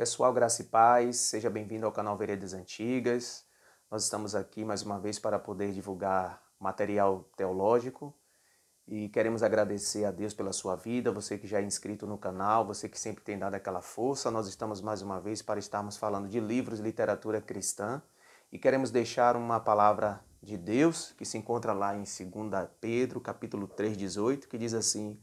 Pessoal, graça e paz, seja bem-vindo ao canal Veredas Antigas. Nós estamos aqui mais uma vez para poder divulgar material teológico e queremos agradecer a Deus pela sua vida, você que já é inscrito no canal, você que sempre tem dado aquela força. Nós estamos mais uma vez para estarmos falando de livros, literatura cristã e queremos deixar uma palavra de Deus que se encontra lá em 2 Pedro, capítulo 3, 18, que diz assim: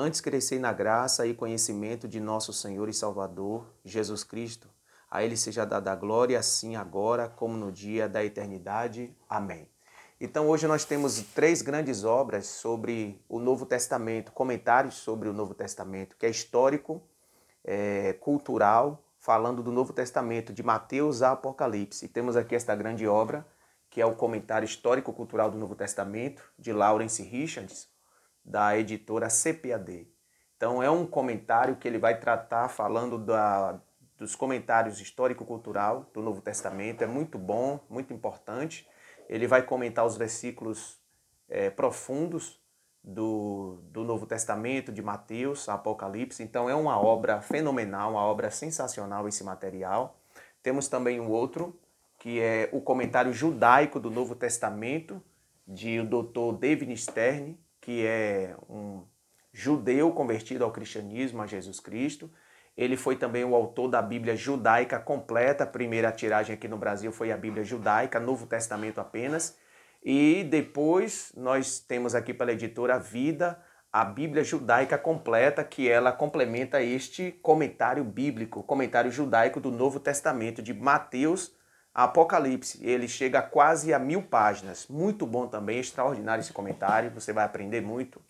Antes crescei na graça e conhecimento de nosso Senhor e Salvador, Jesus Cristo. A Ele seja dada a glória, assim agora como no dia da eternidade. Amém. Então hoje nós temos três grandes obras sobre o Novo Testamento, comentários sobre o Novo Testamento, que é histórico, é, cultural, falando do Novo Testamento, de Mateus a Apocalipse. E temos aqui esta grande obra, que é o comentário histórico-cultural do Novo Testamento, de Lawrence Richards, da editora CPAD. Então é um comentário que ele vai tratar falando da, dos comentários histórico-cultural do Novo Testamento. É muito bom, muito importante. Ele vai comentar os versículos é, profundos do, do Novo Testamento, de Mateus, Apocalipse. Então é uma obra fenomenal, uma obra sensacional esse material. Temos também um outro, que é o comentário judaico do Novo Testamento, de o doutor David Stern, que é um judeu convertido ao cristianismo, a Jesus Cristo. Ele foi também o autor da Bíblia judaica completa. A primeira tiragem aqui no Brasil foi a Bíblia judaica, Novo Testamento apenas. E depois nós temos aqui pela editora Vida a Bíblia judaica completa, que ela complementa este comentário bíblico, comentário judaico do Novo Testamento de Mateus, Apocalipse, ele chega quase a mil páginas. Muito bom também, extraordinário esse comentário, você vai aprender muito.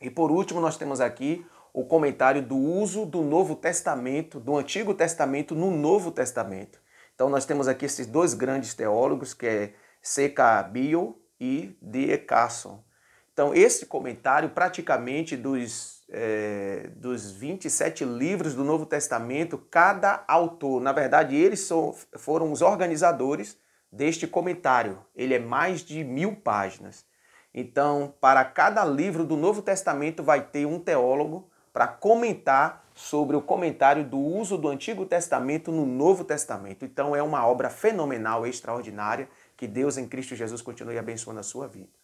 E por último, nós temos aqui o comentário do uso do Novo Testamento, do Antigo Testamento no Novo Testamento. Então nós temos aqui esses dois grandes teólogos, que é C.K. Bio e D.E. Carson. Então esse comentário praticamente dos é, dos 27 livros do Novo Testamento, cada autor, na verdade, eles são, foram os organizadores deste comentário. Ele é mais de mil páginas. Então, para cada livro do Novo Testamento, vai ter um teólogo para comentar sobre o comentário do uso do Antigo Testamento no Novo Testamento. Então, é uma obra fenomenal, extraordinária. Que Deus em Cristo Jesus continue abençoando a sua vida.